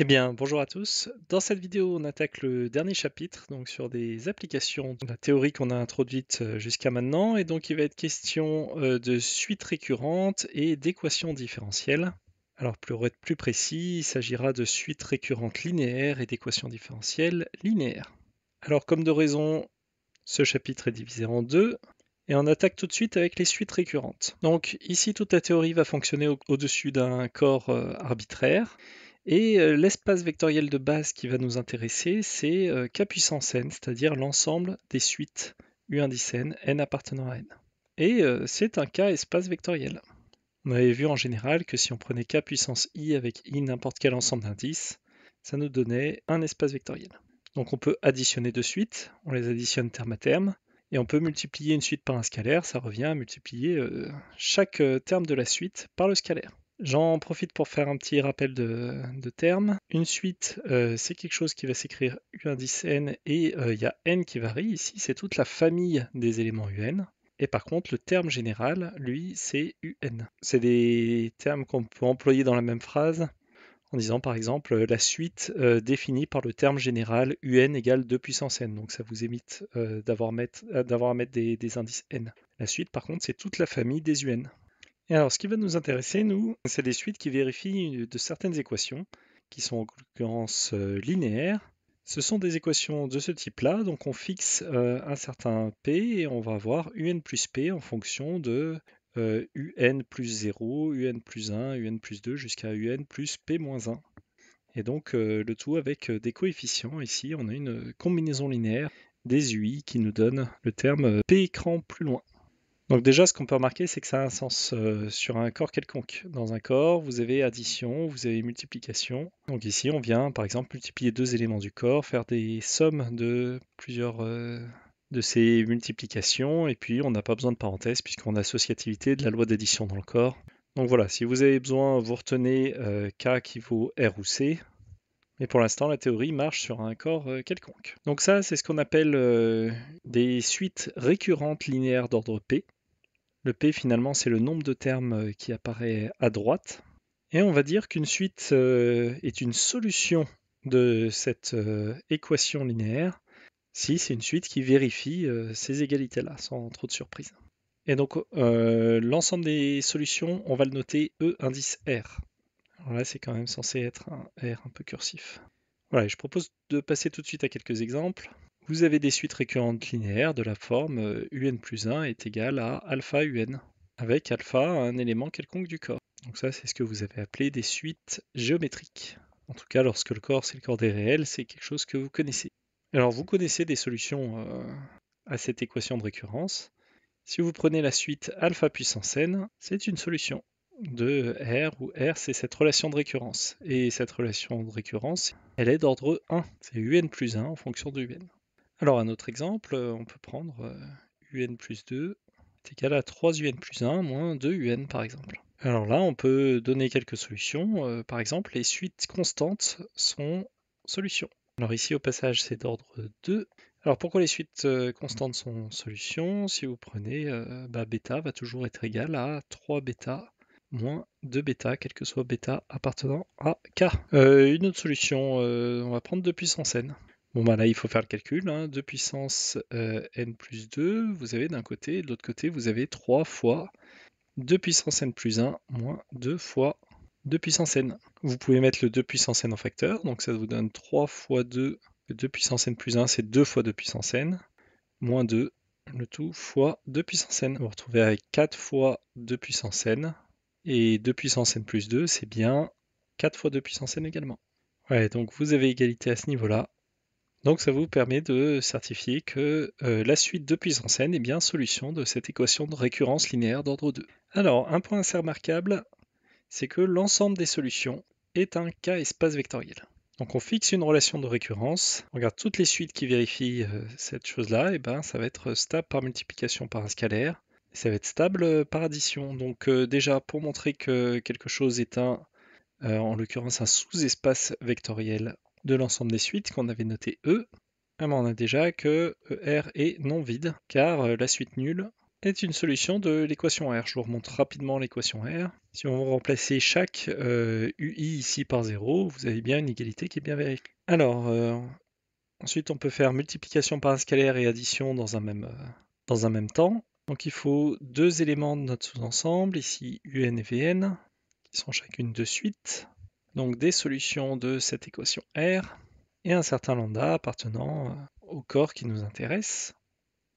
Eh bien, bonjour à tous. Dans cette vidéo, on attaque le dernier chapitre donc sur des applications de la théorie qu'on a introduite euh, jusqu'à maintenant. Et donc, il va être question euh, de suites récurrentes et d'équations différentielles. Alors, pour être plus précis, il s'agira de suites récurrentes linéaires et d'équations différentielles linéaires. Alors, comme de raison, ce chapitre est divisé en deux. Et on attaque tout de suite avec les suites récurrentes. Donc ici, toute la théorie va fonctionner au-dessus d'un corps euh, arbitraire. Et euh, l'espace vectoriel de base qui va nous intéresser, c'est euh, K puissance n, c'est-à-dire l'ensemble des suites U indice n, n appartenant à n. Et euh, c'est un K espace vectoriel. On avait vu en général que si on prenait K puissance i avec i n'importe quel ensemble d'indices, ça nous donnait un espace vectoriel. Donc on peut additionner deux suites, on les additionne terme à terme, et on peut multiplier une suite par un scalaire, ça revient à multiplier chaque terme de la suite par le scalaire. J'en profite pour faire un petit rappel de, termes. Une suite, euh, c'est quelque chose qui va s'écrire U indice N et euh, il y a N qui varie. Ici, c'est toute la famille des éléments UN. Et par contre, le terme général, lui, c'est UN. C'est des termes qu'on peut employer dans la même phrase en disant par exemple euh, la suite définie par le terme général UN égale 2 puissance N. Donc ça vous évite d'avoir à mettre des indices N. La suite, par contre, c'est toute la famille des UN alors, ce qui va nous intéresser, nous, c'est des suites qui vérifient de certaines équations, qui sont en l'occurrence euh, linéaires. Ce sont des équations de ce type-là, donc on fixe euh, un certain p et on va avoir un plus p en fonction de euh, un plus 0, un plus 1, un plus 2 jusqu'à un plus p moins 1. Et donc le tout avec des coefficients. Ici, on a une combinaison linéaire des UI qui nous donne le terme p écran plus loin. Donc déjà, ce qu'on peut remarquer, c'est que ça a un sens euh, sur un corps quelconque. Dans un corps, vous avez addition, vous avez multiplication. Donc ici, on vient, par exemple, multiplier deux éléments du corps, faire des sommes de plusieurs euh, de ces multiplications, et puis on n'a pas besoin de parenthèses puisqu'on a associativité de la loi d'addition dans le corps. Donc voilà, si vous avez besoin, vous retenez euh, K qui vaut R ou C. Mais pour l'instant, la théorie marche sur un corps quelconque. Donc ça, c'est ce qu'on appelle des suites récurrentes linéaires d'ordre P. Le P finalement c'est le nombre de termes euh, qui apparaît à droite. Et on va dire qu'une suite euh, est une solution de cette euh, équation linéaire si c'est une suite qui vérifie ces égalités-là, sans trop de surprise. Et donc l'ensemble des solutions, on va le noter E indice R. Alors là, c'est quand même censé être un R un peu cursif. Voilà, je propose de passer tout de suite à quelques exemples. Vous avez des suites récurrentes linéaires de la forme euh, un plus 1 est égal à alpha un, avec alpha un élément quelconque du corps. Donc ça, c'est ce que vous avez appelé des suites géométriques. En tout cas, lorsque le corps, c'est le corps des réels, c'est quelque chose que vous connaissez. Alors, vous connaissez des solutions euh, à cette équation de récurrence. Si vous prenez la suite alpha puissance n, c'est une solution de R, où R, c'est cette relation de récurrence. Et cette relation de récurrence, elle est d'ordre 1. C'est un plus 1 en fonction de un. Alors, un autre exemple, euh, on peut prendre un euh, plus 2 est égal à 3 un plus 1 moins 2 un par exemple. Alors là, on peut donner quelques solutions. Euh, par exemple, les suites constantes sont solutions. Alors ici, au passage, c'est d'ordre 2. Alors pourquoi les suites constantes sont solutions Si vous prenez bah, bêta va toujours être égal à 3 bêta moins 2 bêta, quel que soit bêta appartenant à k. une autre solution, on va prendre 2 puissance n. Bon, bah là, il faut faire le calcul. 2 hein. puissance euh, n plus 2, vous avez d'un côté, de l'autre côté, vous avez 3 fois 2 puissance n plus 1 moins 2 fois 2 puissance n. Vous pouvez mettre le 2 puissance n en facteur, donc ça vous donne 3 fois 2, 2 puissance n plus 1, c'est 2 fois 2 puissance n, moins 2, le tout fois 2 puissance n. On vous retrouvez avec 4 fois 2 puissance n, et 2 puissance n plus 2, c'est bien 4 fois 2 puissance n également. Ouais, donc vous avez égalité à ce niveau-là. Donc ça vous permet de certifier que euh, la suite de puissance n est bien solution de cette équation de récurrence linéaire d'ordre 2. Alors un point assez remarquable, c'est que l'ensemble des solutions est un K espace vectoriel. Donc on fixe une relation de récurrence, on regarde toutes les suites qui vérifient euh, cette chose-là, et ben ça va être stable par multiplication par un scalaire, ça va être stable euh, par addition. Donc déjà pour montrer que quelque chose est un, en l'occurrence un sous-espace vectoriel, de l'ensemble des suites qu'on avait noté E, ah, on a déjà que ER est non vide, car euh, la suite nulle est une solution de l'équation R. Je vous remonte rapidement l'équation R. Si on remplace chaque UI euh, ici par 0, vous avez bien une égalité qui est bien vérifiée. Alors, euh, ensuite on peut faire multiplication par un scalaire et addition dans un même, dans un même temps. Donc il faut deux éléments de notre sous-ensemble, ici UN et VN, qui sont chacune deux suites donc des solutions de cette équation R et un certain lambda appartenant euh, au corps qui nous intéresse.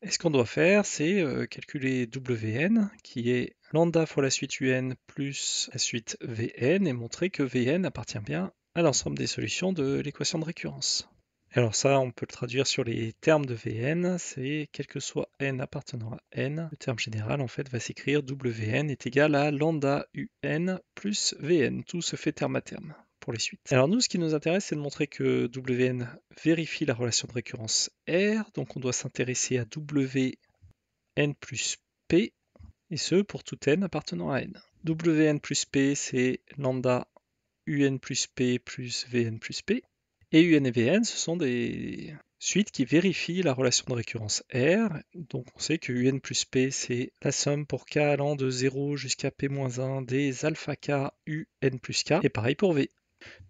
Et ce qu'on doit faire, c'est euh, calculer Wn, qui est lambda fois la suite un plus la suite vn, et montrer que vn appartient bien à l'ensemble des solutions de l'équation de récurrence. Alors ça, on peut le traduire sur les termes de Vn, c'est quel que soit n appartenant à n, le terme général en fait va s'écrire Wn est égal à lambda Un plus Vn, tout se fait terme à terme pour les suites. Alors nous, ce qui nous intéresse, c'est de montrer que Wn vérifie la relation de récurrence R, donc on doit s'intéresser à Wn plus P, et ce pour tout n appartenant à n. Wn plus P, c'est lambda Un plus P plus Vn plus P, et VN, ce sont des suites qui vérifient la relation de récurrence R. Donc on sait que UN plus P, c'est la somme pour K allant de 0 jusqu'à P-1 des alpha K UN plus K. Et pareil pour V.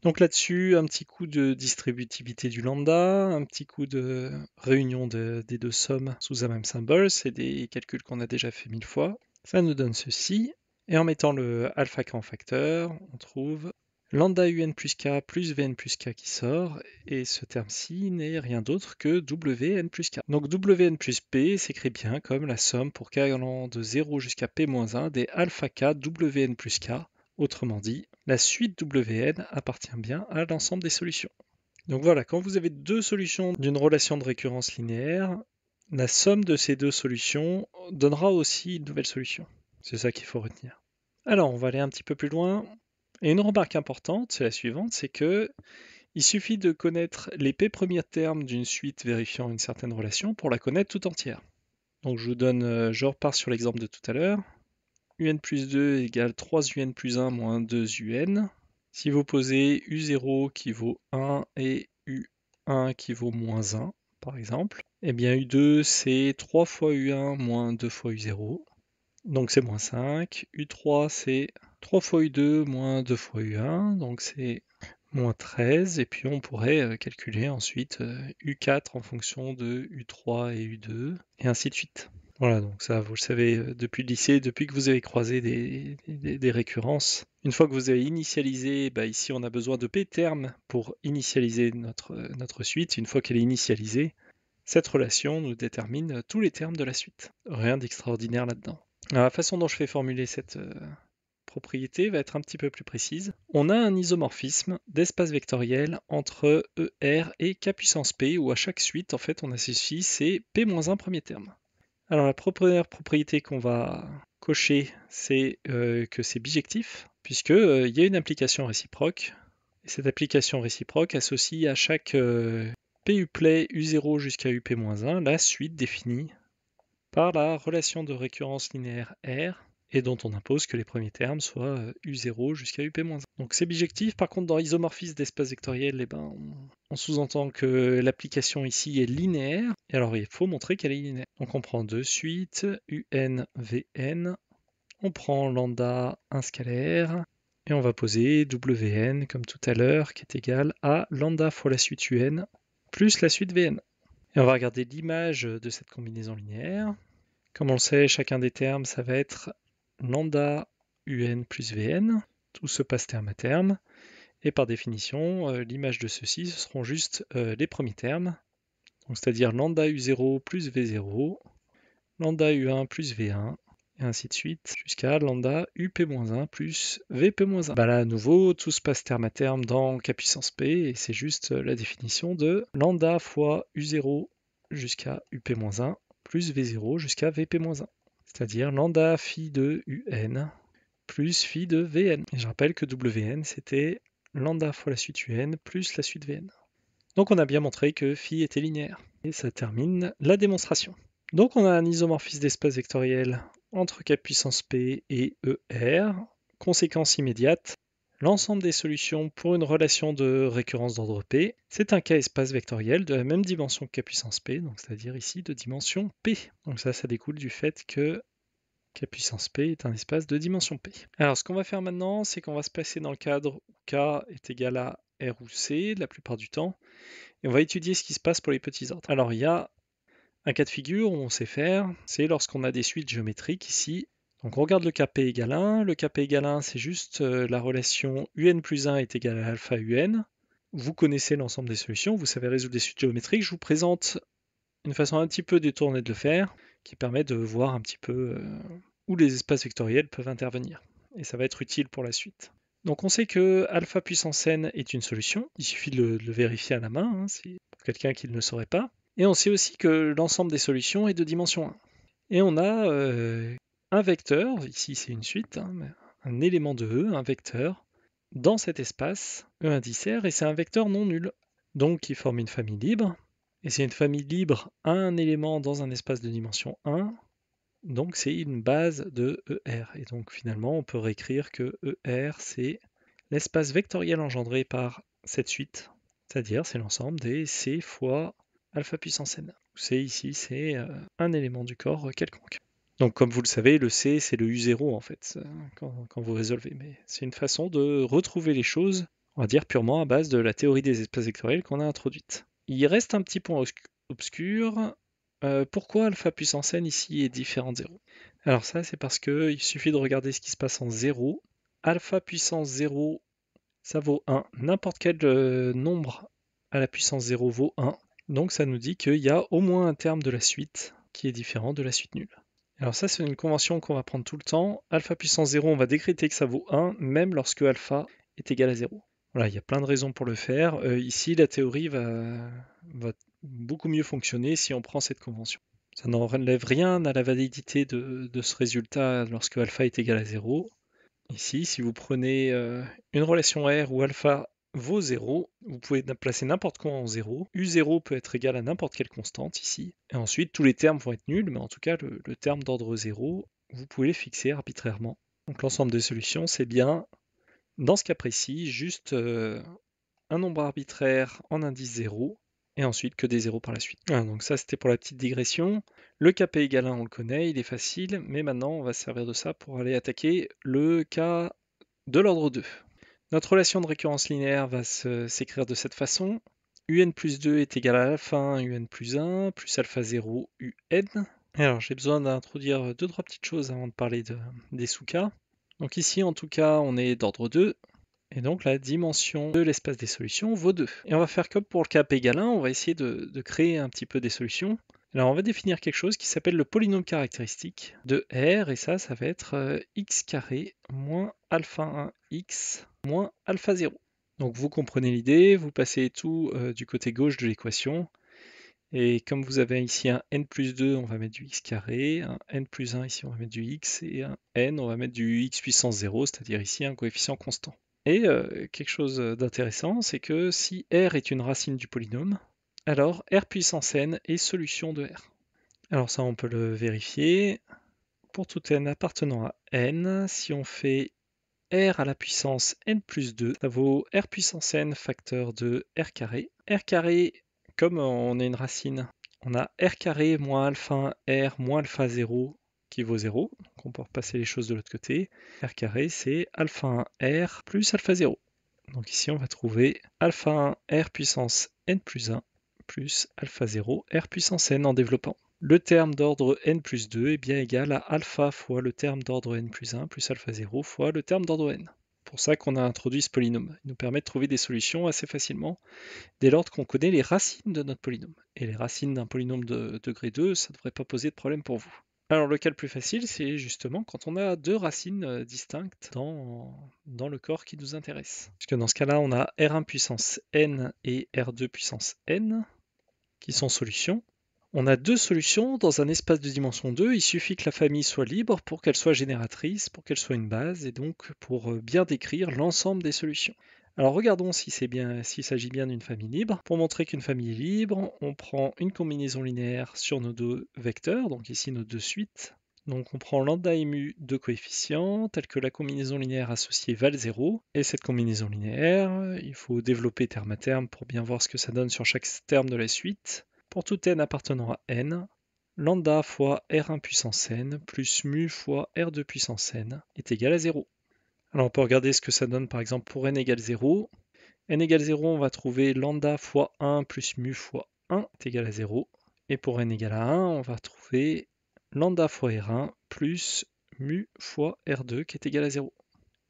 Donc là-dessus, un petit coup de distributivité du lambda, un petit coup de réunion des deux sommes sous un même symbole, c'est des calculs qu'on a déjà fait mille fois. Ça nous donne ceci, et en mettant le alpha k en facteur, on trouve lambda un plus k plus vn plus k qui sort, et ce terme-ci n'est rien d'autre que wn plus k. Donc wn plus p s'écrit bien comme la somme pour k allant de 0 jusqu'à p-1 des alpha k wn plus k, autrement dit, la suite wn appartient bien à l'ensemble des solutions. Donc voilà, quand vous avez deux solutions d'une relation de récurrence linéaire, la somme de ces deux solutions donnera aussi une nouvelle solution. C'est ça qu'il faut retenir. Alors, on va aller un petit peu plus loin. Et une remarque importante, c'est la suivante, c'est que il suffit de connaître les p premiers termes d'une suite vérifiant une certaine relation pour la connaître tout entière. Donc je vous donne, euh, je repars sur l'exemple de tout à l'heure. un plus 2 égale 3 un plus 1 moins 2 un. Si vous posez u0 qui vaut 1 et u1 qui vaut moins 1, par exemple, et eh bien u2 c'est 3 fois u1 moins 2 fois u0, donc c'est moins 5. u3 c'est 3 fois U2 moins 2 fois U1, donc c'est moins 13, et puis on pourrait euh, calculer ensuite U4 euh, en fonction de U3 et U2, et ainsi de suite. Voilà, donc ça, vous le savez euh, depuis le lycée, depuis que vous avez croisé des, récurrences. Une fois que vous avez initialisé, bah ici on a besoin de p termes pour initialiser notre, notre suite. Une fois qu'elle est initialisée, cette relation nous détermine tous les termes de la suite. Rien d'extraordinaire là-dedans. la façon dont je fais formuler cette, propriété va être un petit peu plus précise. On a un isomorphisme d'espace vectoriel entre ER et K puissance P, où à chaque suite, en fait, on associe c'est P-1 premier terme. Alors la première propriété qu'on va cocher, c'est euh, que c'est bijectif, puisque euh, il y a une application réciproque. cette application réciproque associe à chaque euh, PU-PLAY U0 jusqu'à UP-1 la suite définie par la relation de récurrence linéaire R et dont on impose que les premiers termes soient U0 euh, jusqu'à UP-1. Donc c'est bijectif, par contre dans isomorphisme d'espace vectoriel, eh ben, on sous-entend que l'application ici est linéaire, et alors il faut montrer qu'elle est linéaire. on comprend deux suites, UN, VN, on prend lambda un scalaire, et on va poser WN comme tout à l'heure, qui est égal à lambda fois la suite UN plus la suite VN. Et on va regarder l'image de cette combinaison linéaire. Comme on le sait, chacun des termes, ça va être lambda un plus vn, tout se passe terme à terme, et par définition, euh, l'image de ceci, ce seront juste euh, les premiers termes, c'est-à-dire lambda u0 plus v0, lambda u1 plus v1, et ainsi de suite, jusqu'à lambda up-1 plus vp-1. Bah là, à nouveau, tout se passe terme à terme dans k puissance p, et c'est juste euh, la définition de lambda fois u0 jusqu'à up-1 plus v0 jusqu'à vp-1 c'est-à-dire lambda phi de un plus phi de vn. Et je rappelle que wn, c'était lambda fois la suite un plus la suite vn. Donc on a bien montré que phi était linéaire. Et ça termine la démonstration. Donc on a un isomorphisme d'espace vectoriel entre k puissance p et er. Conséquence immédiate, l'ensemble des solutions pour une relation de récurrence d'ordre P. C'est un cas espace vectoriel de la même dimension que K puissance P, donc c'est-à-dire ici de dimension P. Donc ça, ça découle du fait que K puissance P est un espace de dimension P. Alors ce qu'on va faire maintenant, c'est qu'on va se placer dans le cadre où K est égal à R ou C la plupart du temps, et on va étudier ce qui se passe pour les petits ordres. Alors il y a un cas de figure où on sait faire, c'est lorsqu'on a des suites géométriques ici, donc on regarde le Kp égale 1. Le Kp égale 1, c'est juste euh, la relation Un plus 1 est égal à alpha Un. Vous connaissez l'ensemble des solutions, vous savez résoudre des suites géométriques. Je vous présente une façon un petit peu détournée de le faire, qui permet de voir un petit peu euh, où les espaces vectoriels peuvent intervenir. Et ça va être utile pour la suite. Donc on sait que alpha puissance n est une solution, il suffit de le, vérifier à la main, hein, si, pour quelqu'un qui ne le saurait pas. Et on sait aussi que l'ensemble des solutions est de dimension 1. Et on a euh, un vecteur, ici c'est une suite, hein, un élément de E, un vecteur, dans cet espace E R, et c'est un vecteur non nul, donc qui forme une famille libre, et c'est une famille libre à un élément dans un espace de dimension 1, donc c'est une base de ER, et donc finalement on peut réécrire que ER c'est l'espace vectoriel engendré par cette suite, c'est-à-dire c'est l'ensemble des C fois alpha puissance n. C ici c'est euh, un élément du corps quelconque. Donc, comme vous le savez, le C, c'est le U0 en fait, euh, quand, vous résolvez. Mais c'est une façon de retrouver les choses, on va dire purement à base de la théorie des espaces vectoriels qu'on a introduite. Il reste un petit point obscur. Euh, pourquoi alpha puissance n ici est différent de 0 Alors ça, c'est parce qu'il suffit de regarder ce qui se passe en 0. Alpha puissance 0, ça vaut 1. N'importe quel euh, nombre à la puissance 0 vaut 1. Donc ça nous dit qu'il y a au moins un terme de la suite qui est différent de la suite nulle. Alors ça, c'est une convention qu'on va prendre tout le temps. Alpha puissance 0, on va décréter que ça vaut 1, même lorsque alpha est égal à 0. Voilà, il y a plein de raisons pour le faire. Euh, ici, la théorie va, beaucoup mieux fonctionner si on prend cette convention. Ça n'en relève rien à la validité de, ce résultat lorsque alpha est égal à 0. Ici, si vous prenez euh, une relation R où alpha vos zéros. Vous pouvez placer n'importe quoi en zéro. U0 peut être égal à n'importe quelle constante ici. Et ensuite, tous les termes vont être nuls, mais en tout cas, le, terme d'ordre 0, vous pouvez le fixer arbitrairement. Donc l'ensemble des solutions, c'est bien, dans ce cas précis, juste euh, un nombre arbitraire en indice 0 et ensuite que des zéros par la suite. Ah, donc ça c'était pour la petite digression. Le kp égale 1 on le connaît, il est facile, mais maintenant on va servir de ça pour aller attaquer le cas de l'ordre 2. Notre relation de récurrence linéaire va s'écrire de cette façon. un plus 2 est égal à alpha 1, un plus 1, plus alpha 0, un. Alors j'ai besoin d'introduire deux, trois petites choses avant de parler des sous-cas. Donc ici en tout cas on est d'ordre 2, et donc la dimension de l'espace des solutions vaut 2. Et on va faire comme pour le cas p égal 1, on va essayer de, de créer un petit peu des solutions. Alors on va définir quelque chose qui s'appelle le polynôme caractéristique de R, et ça, ça va être euh, x carré moins alpha 1x moins alpha 0. Donc vous comprenez l'idée, vous passez tout euh, du côté gauche de l'équation. Et comme vous avez ici un n plus 2, on va mettre du x carré, un n plus 1 ici on va mettre du x, et un n on va mettre du x puissance 0, c'est-à-dire ici un coefficient constant. Et euh, quelque chose d'intéressant, c'est que si r est une racine du polynôme, alors r puissance n est solution de r. Alors ça on peut le vérifier. Pour tout n appartenant à n, si on fait r à la puissance n plus 2, ça vaut r puissance n facteur de r carré. r carré, comme on est une racine, on a r carré moins alpha 1 r moins alpha 0 qui vaut 0. Donc on peut repasser les choses de l'autre côté. r carré, c'est alpha 1 r plus alpha 0. Donc ici, on va trouver alpha 1 r puissance n plus 1 plus alpha 0 r puissance n en développant. Le terme d'ordre n plus 2 est bien égal à alpha fois le terme d'ordre n plus 1 plus alpha 0 fois le terme d'ordre n. pour ça qu'on a introduit ce polynôme. Il nous permet de trouver des solutions assez facilement dès lors qu'on connaît les racines de notre polynôme. Et les racines d'un polynôme de degré 2, ça ne devrait pas poser de problème pour vous. Alors le cas le plus facile, c'est justement quand on a deux racines euh, distinctes dans, dans, le corps qui nous intéresse. que dans ce cas-là, on a R1 puissance n et R2 puissance n qui sont solutions. On a deux solutions dans un espace de dimension 2. Il suffit que la famille soit libre pour qu'elle soit génératrice, pour qu'elle soit une base, et donc pour euh, bien décrire l'ensemble des solutions. Alors regardons si bien, s'il s'agit bien d'une famille libre. Pour montrer qu'une famille est libre, on prend une combinaison linéaire sur nos deux vecteurs, donc ici nos deux suites. Donc on prend lambda et mu de coefficients, tels que la combinaison linéaire associée val 0. Et cette combinaison linéaire, il faut développer terme à terme pour bien voir ce que ça donne sur chaque terme de la suite. Pour tout n appartenant à n, lambda fois r1 puissance n plus mu fois r2 puissance n est égal à 0. Alors on peut regarder ce que ça donne par exemple pour n égale 0. n égale 0, on va trouver lambda fois 1 plus mu fois 1 est égal à 0. Et pour n égale à 1, on va trouver lambda fois r1 plus mu fois r2 qui est égal à 0.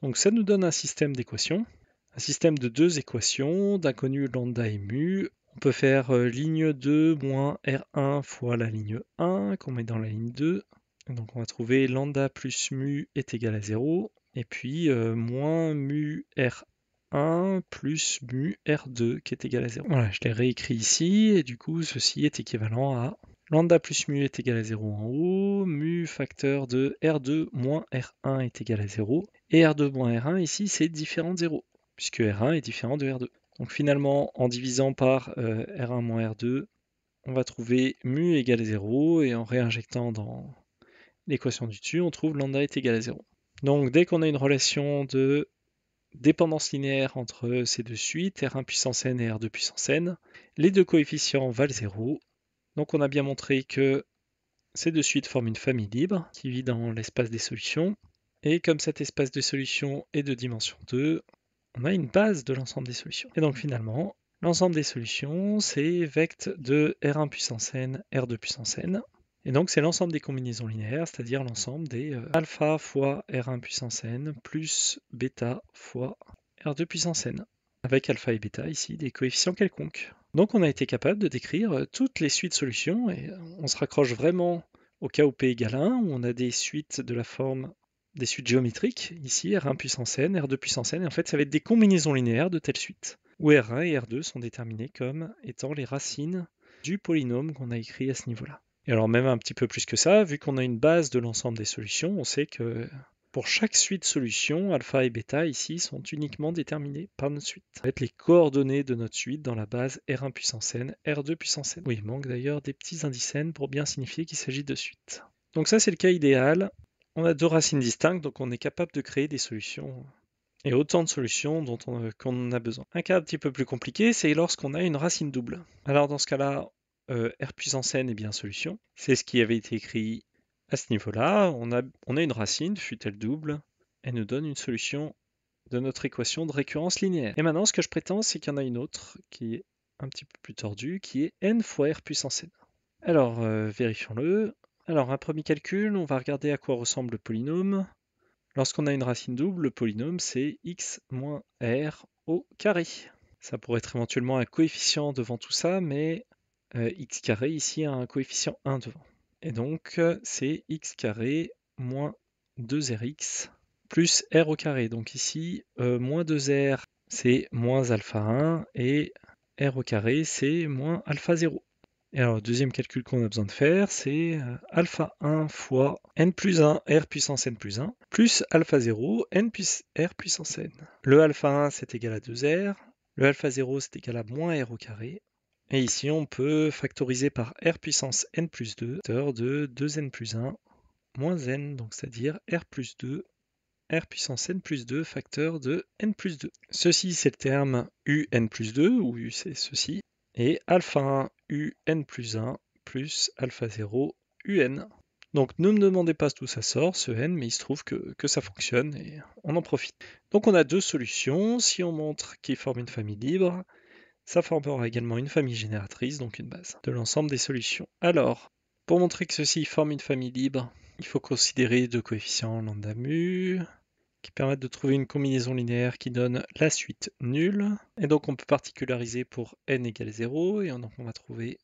Donc ça nous donne un système d'équations, un système de deux équations, d'inconnu lambda et mu, on peut faire euh, ligne 2 moins R1 fois la ligne 1 qu'on met dans la ligne 2. Donc on va trouver lambda plus mu est égal à 0. Et puis euh, moins mu R1 plus mu R2 qui est égal à 0. Voilà, je l'ai réécrit ici. Et du coup, ceci est équivalent à lambda plus mu est égal à 0 en haut, mu facteur de R2 moins R1 est égal à 0. Et R2 moins R1 ici, c'est différent de 0, puisque R1 est différent de R2. Donc finalement, en divisant par euh, R1 moins R2, on va trouver mu égale 0, et en réinjectant dans l'équation du dessus, on trouve lambda est égal à 0. Donc dès qu'on a une relation de dépendance linéaire entre ces deux suites, R1 puissance n et R2 puissance n, les deux coefficients valent 0. Donc on a bien montré que ces deux suites forment une famille libre qui vit dans l'espace des solutions. Et comme cet espace de solutions est de dimension 2, on a une base de l'ensemble des solutions. Et donc finalement, l'ensemble des solutions, c'est vect de R1 puissance n, R2 puissance n. Et donc c'est l'ensemble des combinaisons linéaires, c'est-à-dire l'ensemble des euh, alpha fois R1 puissance n plus bêta fois R2 puissance n, avec alpha et bêta ici des coefficients quelconques. Donc on a été capable de décrire euh, toutes les suites solutions et on se raccroche vraiment au cas où p égale 1, où on a des suites de la forme des suites géométriques, ici R1 puissance n, R2 puissance n, et en fait ça va être des combinaisons linéaires de telles suites, où R1 et R2 sont déterminés comme étant les racines du polynôme qu'on a écrit à ce niveau-là. Et alors même un petit peu plus que ça, vu qu'on a une base de l'ensemble des solutions, on sait que pour chaque suite solution, alpha et bêta ici sont uniquement déterminés par notre suite. Ça va être les coordonnées de notre suite dans la base R1 puissance n, R2 puissance n. Oui, il manque d'ailleurs des petits indices n pour bien signifier qu'il s'agit de suite. Donc ça c'est le cas idéal on a deux racines distinctes, donc on est capable de créer des solutions euh, et autant de solutions dont on, euh, a besoin. Un cas un petit peu plus compliqué, c'est lorsqu'on a une racine double. Alors dans ce cas-là, euh, R puissance n est bien solution. C'est ce qui avait été écrit à ce niveau-là. On a, on a une racine, fut-elle double, elle nous donne une solution de notre équation de récurrence linéaire. Et maintenant, ce que je prétends, c'est qu'il y en a une autre qui est un petit peu plus tordue, qui est n fois R puissance n. Alors, vérifions-le. Alors, un premier calcul, on va regarder à quoi ressemble le polynôme. Lorsqu'on a une racine double, le polynôme c'est x moins r au carré. Ça pourrait être éventuellement un coefficient devant tout ça, mais euh, x carré ici a un coefficient 1 devant. Et donc c'est x carré moins 2rx plus r au carré. Donc ici, euh, moins 2r c'est moins alpha 1 et r au carré c'est moins alpha 0. Et alors, le deuxième calcul qu'on a besoin de faire, c'est euh, alpha 1 fois n plus 1, r puissance n plus 1, plus alpha 0, n plus r puissance n. Le alpha 1, c'est égal à 2r. Le alpha 0, c'est égal à moins r au carré. Et ici, on peut factoriser par r puissance n plus 2, facteur de 2n plus 1 moins n, donc c'est-à-dire r plus 2 r puissance n plus 2 facteur de n plus 2. Ceci, c'est le terme un plus 2, ou u c'est ceci, et alpha 1 un n plus 1 plus alpha 0 UN. Donc ne me demandez pas d'où ça sort, ce n, mais il se trouve que, que, ça fonctionne et on en profite. Donc on a deux solutions. Si on montre qu'il forme une famille libre, ça formera également une famille génératrice, donc une base de l'ensemble des solutions. Alors, pour montrer que ceci forme une famille libre, il faut considérer deux coefficients lambda mu, qui permettent de trouver une combinaison linéaire qui donne la suite nulle. Et donc on peut particulariser pour n égale 0, et donc on va trouver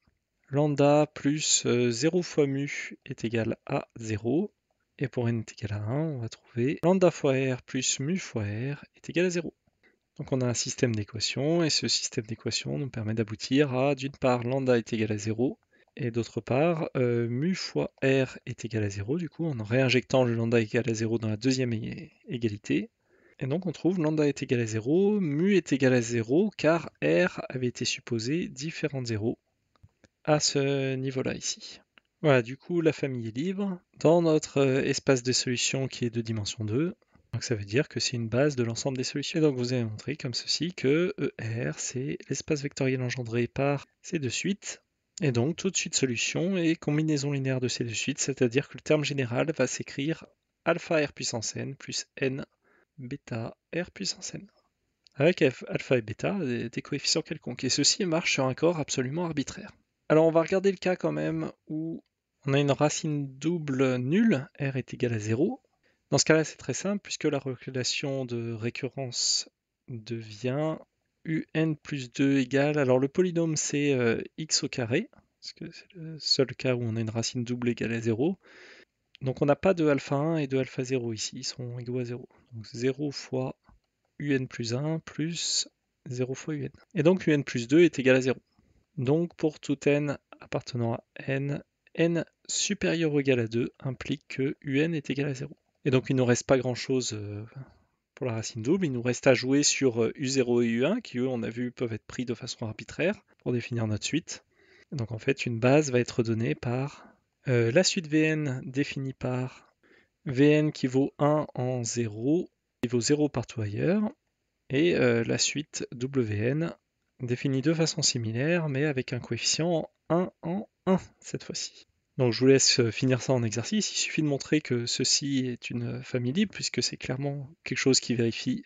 lambda plus 0 euh, fois mu est égal à 0. Et pour n est égal à 1, on va trouver lambda fois r plus mu fois r est égal à 0. Donc on a un système d'équations, et ce système d'équations nous permet d'aboutir à, d'une part, lambda est égal à 0, et d'autre part, euh, mu fois r est égal à 0, du coup, en réinjectant le lambda égal à 0 dans la deuxième égalité. Et donc on trouve lambda est égal à 0, mu est égal à 0, car r avait été supposé différent de 0 à ce niveau-là ici. Voilà, du coup, la famille est libre dans notre euh, espace de solutions qui est de dimension 2. Donc ça veut dire que c'est une base de l'ensemble des solutions. Et donc vous avez montré comme ceci que ER, c'est l'espace vectoriel engendré par ces deux suites et donc, tout de suite solution et combinaison linéaire de ces deux suites, c'est-à-dire que le terme général va s'écrire alpha r puissance n plus n bêta r puissance n. Avec alpha et bêta, des, des coefficients quelconques. Et ceci marche sur un corps absolument arbitraire. Alors, on va regarder le cas quand même où on a une racine double nulle, r est égal à 0. Dans ce cas-là, c'est très simple, puisque la relation de récurrence devient un plus 2 égale. Alors le polynôme c'est euh, x au carré, parce que c'est le seul cas où on a une racine double égale à 0. Donc on n'a pas de alpha 1 et de alpha 0 ici, ils sont égaux à 0. Donc 0 fois un plus 1 plus 0 fois un. Et donc un plus 2 est égal à 0. Donc pour tout n appartenant à n, n supérieur ou égal à 2 implique que un est égal à 0. Et donc il ne reste pas grand-chose euh, pour la racine double. Il nous reste à jouer sur U0 euh, et U1 qui, eux, on a vu, peuvent être pris de façon arbitraire pour définir notre suite. Donc en fait, une base va être donnée par euh, la suite Vn définie par Vn qui vaut 1 en 0, qui vaut 0 partout ailleurs, et euh, la suite Wn définie de façon similaire, mais avec un coefficient 1 en 1 cette fois-ci. Donc je vous laisse euh, finir ça en exercice. Il suffit de montrer que ceci est une euh, famille libre, puisque c'est clairement quelque chose qui vérifie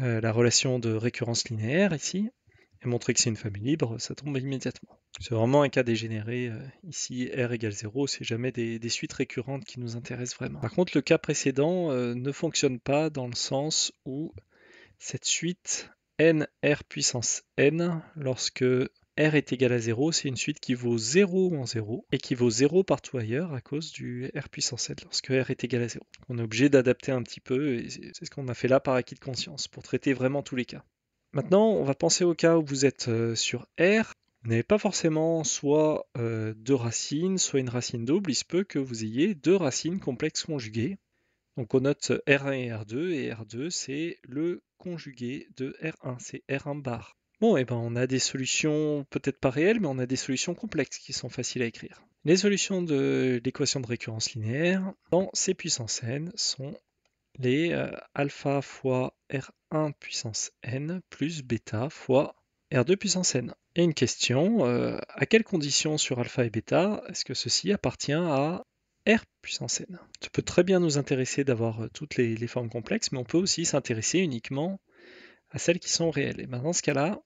euh, la relation de récurrence linéaire ici. Et montrer que c'est une famille libre, ça tombe immédiatement. C'est vraiment un cas dégénéré. ici, R égale 0, c'est jamais des, suites récurrentes qui nous intéressent vraiment. Par contre, le cas précédent ne fonctionne pas dans le sens où cette suite n r puissance n, lorsque R est égal à 0, c'est une suite qui vaut 0 en 0 et qui vaut 0 partout ailleurs à cause du R puissance 7 lorsque R est égal à 0. On est obligé d'adapter un petit peu et c'est ce qu'on a fait là par acquis de conscience pour traiter vraiment tous les cas. Maintenant, on va penser au cas où vous êtes euh, sur R. Vous n'avez pas forcément soit euh, deux racines, soit une racine double. Il se peut que vous ayez deux racines complexes conjuguées. Donc on note R1 et R2, et R2 c'est le conjugué de R1, c'est R1 bar. Bon, et eh ben on a des solutions peut-être pas réelles, mais on a des solutions complexes qui sont faciles à écrire. Les solutions de l'équation de récurrence linéaire dans ces puissances n sont les euh, alpha fois R1 puissance n plus bêta fois R2 puissance n. Et une question, euh, à quelles conditions sur alpha et bêta est-ce que ceci appartient à R puissance n Ça peut très bien nous intéresser d'avoir euh, toutes les, les, formes complexes, mais on peut aussi s'intéresser uniquement à celles qui sont réelles. Et maintenant, dans ce cas-là,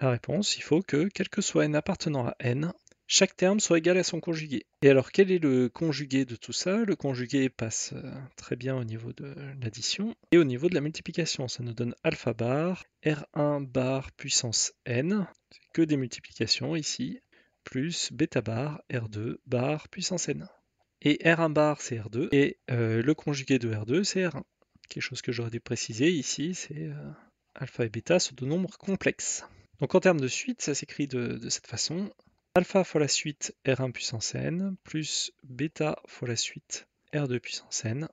la réponse, il faut que, quel que soit n appartenant à n, chaque terme soit égal à son conjugué. Et alors, quel est le conjugué de tout ça Le conjugué passe euh, très bien au niveau de l'addition et au niveau de la multiplication. Ça nous donne alpha bar, R1 bar puissance n, que des multiplications ici, plus bêta bar, R2 bar puissance n. Et R1 bar, c'est R2, et euh, le conjugué de R2, c'est R1. Quelque chose que j'aurais dû préciser ici, c'est... Euh, alpha et bêta sont de nombres complexes. Donc en termes de suite, ça s'écrit de, cette façon. Alpha fois la suite R1 puissance n plus bêta fois la suite R2 puissance n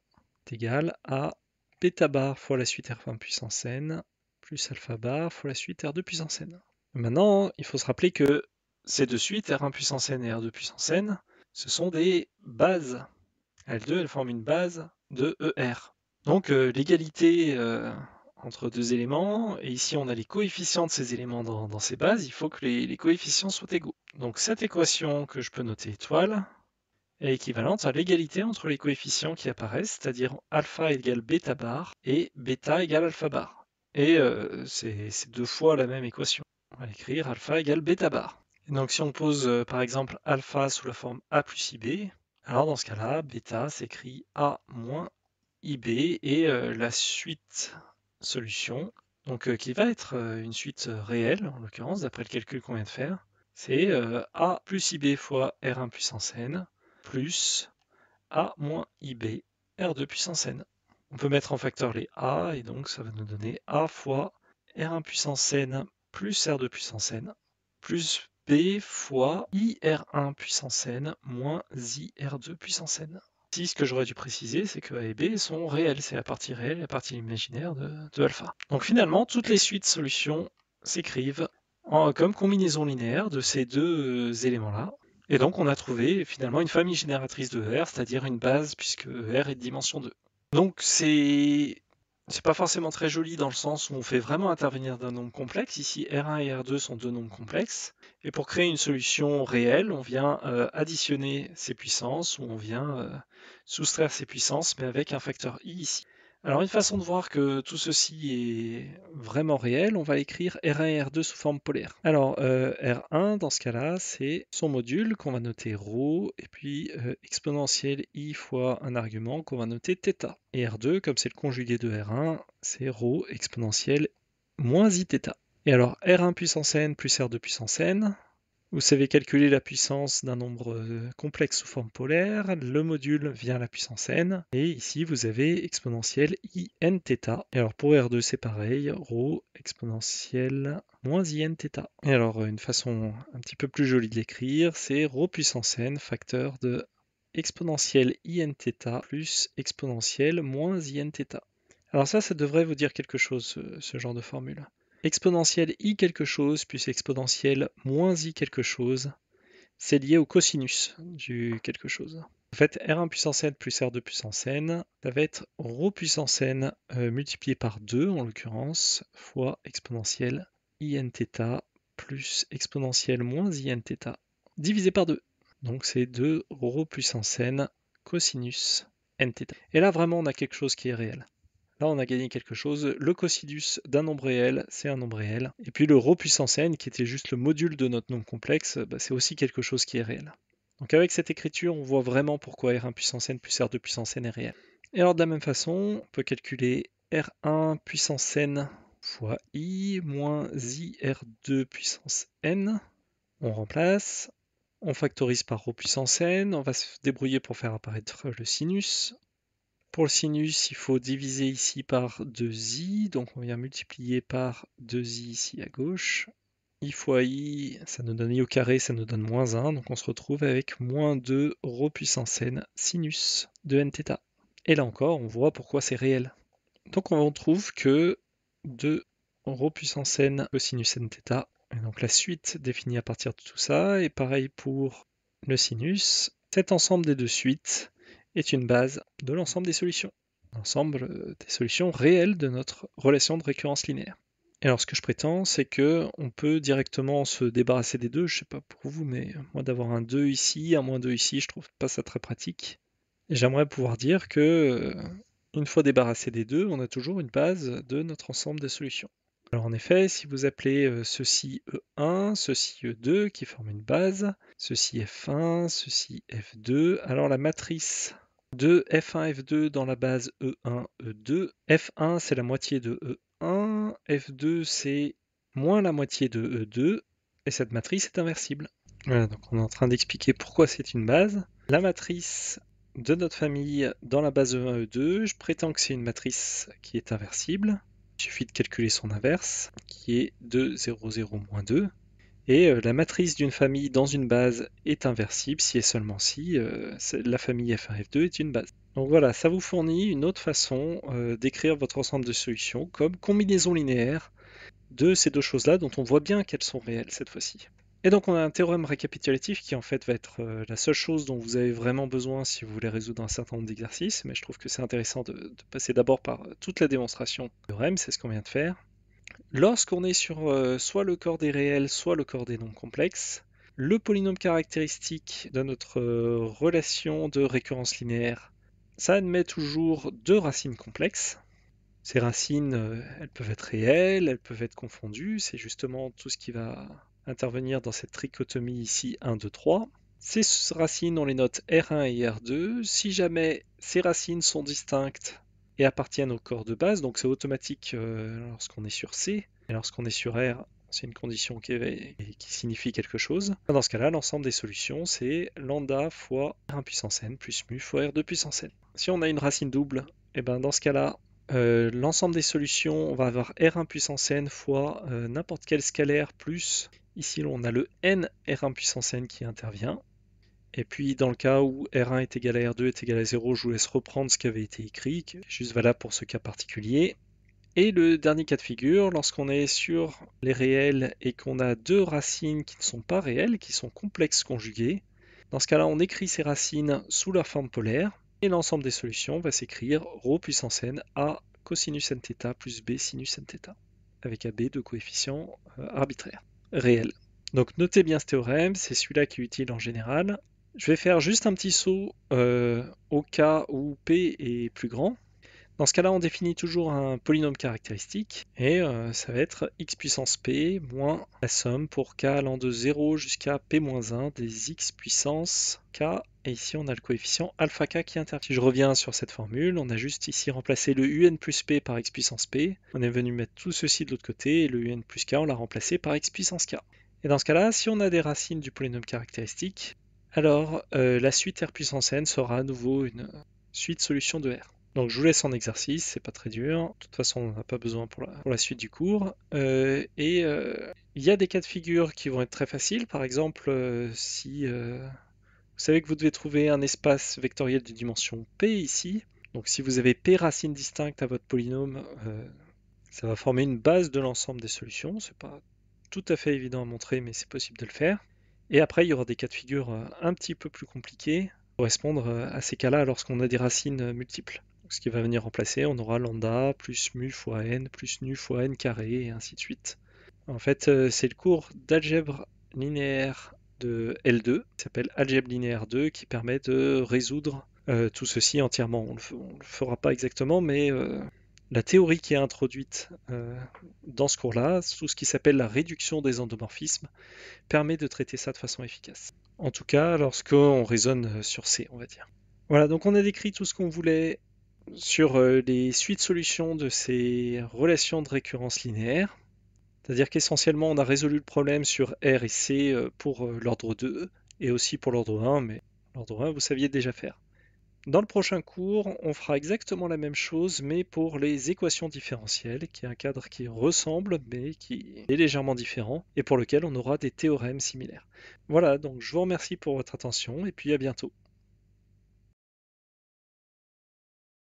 est égal à bêta bar fois la suite R1 puissance n plus alpha bar fois la suite R2 puissance n. Maintenant, il faut se rappeler que ces deux suites, R1 puissance n et R2 puissance n, ce sont des bases. L2, elles forment une base de ER. Donc euh, l'égalité euh, entre deux éléments, et ici on a les coefficients de ces éléments dans, ces bases, il faut que les, coefficients soient égaux. Donc cette équation que je peux noter étoile est équivalente à l'égalité entre les coefficients qui apparaissent, c'est-à-dire alpha égale bêta bar et bêta égale alpha bar. Et euh, c'est deux fois la même équation. On va l'écrire alpha égale bêta bar. donc si on pose euh, par exemple alpha sous la forme a plus ib, alors dans ce cas-là, bêta s'écrit a moins ib et euh, la suite solution, donc euh, qui va être euh, une suite euh, réelle, en l'occurrence, d'après le calcul qu'on vient de faire, c'est A plus IB fois R1 puissance N plus A moins IB R2 puissance N. On peut mettre en facteur les A et donc ça va nous donner A fois R1 puissance N plus R2 puissance N plus B fois IR1 puissance N moins IR2 puissance N. Si ce que j'aurais dû préciser, c'est que A et B sont réels, c'est la partie réelle, la partie imaginaire de, alpha. Donc finalement, toutes les suites solutions s'écrivent comme combinaison linéaire de ces deux euh, éléments-là. Et donc on a trouvé finalement une famille génératrice de R, c'est-à-dire une base puisque R est de dimension 2. Donc c'est c'est pas forcément très joli dans le sens où on fait vraiment intervenir d'un nombre complexe. Ici, R1 et R2 sont deux nombres complexes. Et pour créer une solution réelle, on vient euh, additionner ces puissances ou on vient euh, soustraire ces puissances, mais avec un facteur i ici. Alors, une façon de voir que tout ceci est vraiment réel, on va écrire R1 et R2 sous forme polaire. Alors, euh, R1, dans ce cas-là, c'est son module qu'on va noter rho et puis euh, exponentielle i fois un argument qu'on va noter θ. Et R2, comme c'est le conjugué de R1, c'est ρ exponentielle moins i Et alors, R1 puissance n plus R2 puissance n, vous savez calculer la puissance d'un nombre euh, complexe sous forme polaire, le module vient à la puissance n, et ici vous avez exponentielle i n Et alors pour R2 c'est pareil, ρ exponentielle moins i n Et alors une façon un petit peu plus jolie de l'écrire, c'est ρ puissance n facteur de exponentielle i n plus exponentielle moins i n Alors ça, ça devrait vous dire quelque chose, ce genre de formule exponentielle i quelque chose plus exponentielle moins i quelque chose, c'est lié au cosinus du quelque chose. En fait, R1 puissance n plus R2 puissance n, ça va être ρ puissance n euh, multiplié par 2 en l'occurrence, fois exponentielle inθ plus exponentielle moins i inθ divisé par 2. Donc c'est 2 ρ puissance n cosinus nθ. Et là vraiment on a quelque chose qui est réel on a gagné quelque chose. Le cosinus d'un nombre réel, c'est un nombre réel. Et puis le ρ puissance n, qui était juste le module de notre nombre complexe, bah, c'est aussi quelque chose qui est réel. Donc avec cette écriture, on voit vraiment pourquoi R1 puissance n plus R2 puissance n est réel. Et alors de la même façon, on peut calculer R1 puissance n fois i moins i R2 puissance n. On remplace, on factorise par ρ puissance n, on va se débrouiller pour faire apparaître le sinus, pour le sinus, il faut diviser ici par 2i, donc on vient multiplier par 2i ici à gauche. i fois i, ça nous donne i au carré, ça nous donne moins 1, donc on se retrouve avec moins 2 ρ puissance n sinus de nθ. Et là encore, on voit pourquoi c'est réel. Donc on trouve que 2 ρ puissance n sinus nθ, et donc la suite définie à partir de tout ça, et pareil pour le sinus, cet ensemble des deux suites, est une base de l'ensemble des solutions, l'ensemble euh, des solutions réelles de notre relation de récurrence linéaire. Et alors ce que je prétends, c'est que on peut directement se débarrasser des deux, je sais pas pour vous, mais euh, moi d'avoir un 2 ici, un moins 2 ici, je trouve pas ça très pratique. j'aimerais pouvoir dire que euh, une fois débarrassé des deux, on a toujours une base de notre ensemble des solutions. Alors en effet, si vous appelez ceci E1, ceci E2 qui forme une base, ceci F1, ceci F2, alors la matrice de F1, F2 dans la base E1, E2, F1 c'est la moitié de E1, F2 c'est moins la moitié de E2, et cette matrice est inversible. Voilà, donc on est en train d'expliquer pourquoi c'est une base. La matrice de notre famille dans la base E1, E2, je prétends que c'est une matrice qui est inversible. Il suffit de calculer son inverse, qui est 2, 0, 0, moins 2. Et euh, la matrice d'une famille dans une base est inversible si et seulement si euh, la famille F1, F2 est une base. Donc voilà, ça vous fournit une autre façon euh, d'écrire votre ensemble de solutions comme combinaison linéaire de ces deux choses-là dont on voit bien qu'elles sont réelles cette fois-ci. Et donc on a un théorème récapitulatif qui en fait va être euh, la seule chose dont vous avez vraiment besoin si vous voulez résoudre un certain nombre d'exercices, mais je trouve que c'est intéressant de, passer d'abord par euh, toute la démonstration du théorème, c'est ce qu'on vient de faire. Lorsqu'on est sur euh, soit le corps des réels, soit le corps des nombres complexes, le polynôme caractéristique de notre relation de récurrence linéaire, ça admet toujours deux racines complexes. Ces racines, elles peuvent être réelles, elles peuvent être confondues, c'est justement tout ce qui va intervenir dans cette trichotomie ici 1, 2, 3. Ces racines, on les note R1 et R2. Si jamais ces racines sont distinctes et appartiennent au corps de base, donc c'est automatique euh, lorsqu'on est sur C, et lorsqu'on est sur R, c'est une condition qui, signifie quelque chose. Dans ce cas-là, l'ensemble des solutions, c'est lambda fois R1 puissance n plus mu fois R2 puissance n. Si on a une racine double, et eh ben dans ce cas-là, euh, l'ensemble des solutions, on va avoir R1 puissance n fois euh, n'importe quel scalaire plus Ici, on a le n R1 puissance n qui intervient. Et puis, dans le cas où R1 est égal à R2 est égal à 0, je vous laisse reprendre ce qui avait été écrit, qui est juste valable pour ce cas particulier. Et le dernier cas de figure, lorsqu'on est sur les réels et qu'on a deux racines qui ne sont pas réelles, qui sont complexes conjuguées, dans ce cas-là, on écrit ces racines sous leur forme polaire, et l'ensemble des solutions va s'écrire ρ puissance n a cosinus nθ plus b sinus nθ, avec AB de coefficients euh, arbitraires réel. Donc notez bien ce théorème, c'est celui-là qui est utile en général. Je vais faire juste un petit saut euh, au cas où P est plus grand. Dans ce cas-là, on définit toujours un polynôme caractéristique et euh, ça va être x puissance p moins la somme pour k allant de 0 jusqu'à p-1 moins des x puissance k et ici, on a le coefficient alpha k qui intervient. je reviens sur cette formule, on a juste ici remplacé le un plus p par x puissance p. On est venu mettre tout ceci de l'autre côté, et le un plus k, on l'a remplacé par x puissance k. Et dans ce cas-là, si on a des racines du polynôme caractéristique, alors euh, la suite r puissance n sera à nouveau une euh, suite solution de r. Donc je vous laisse en exercice, c'est pas très dur. De toute façon, on n'a pas besoin pour la, suite du cours. Euh, et il y a des cas de figure qui vont être très faciles. Par exemple, si vous savez que vous devez trouver un espace vectoriel de dimension P ici. Donc si vous avez P racines distinctes à votre polynôme, euh, ça va former une base de l'ensemble des solutions. C'est pas tout à fait évident à montrer, mais c'est possible de le faire. Et après, il y aura des cas de figure euh, un petit peu plus compliqués, pour correspondre euh, à ces cas-là lorsqu'on a des racines multiples. ce qui va venir remplacer, on aura lambda plus mu fois n plus nu fois n carré et ainsi de suite. En fait, c'est le cours d'algèbre linéaire de L2, qui s'appelle Algèbre linéaire 2, qui permet de résoudre euh, tout ceci entièrement. On ne le, fera pas exactement, mais euh, la théorie qui est introduite euh, dans ce cours-là, tout ce qui s'appelle la réduction des endomorphismes, permet de traiter ça de façon efficace. En tout cas, lorsqu'on raisonne sur C, on va dire. Voilà, donc on a décrit tout ce qu'on voulait sur les suites solutions de ces relations de récurrence linéaire. C'est-à-dire qu'essentiellement, on a résolu le problème sur R et C euh, pour euh, l'ordre 2 et aussi pour l'ordre 1, mais l'ordre 1, vous saviez déjà faire. Dans le prochain cours, on fera exactement la même chose, mais pour les équations différentielles, qui est un cadre qui ressemble, mais qui est légèrement différent, et pour lequel on aura des théorèmes similaires. Voilà, donc je vous remercie pour votre attention, et puis à bientôt.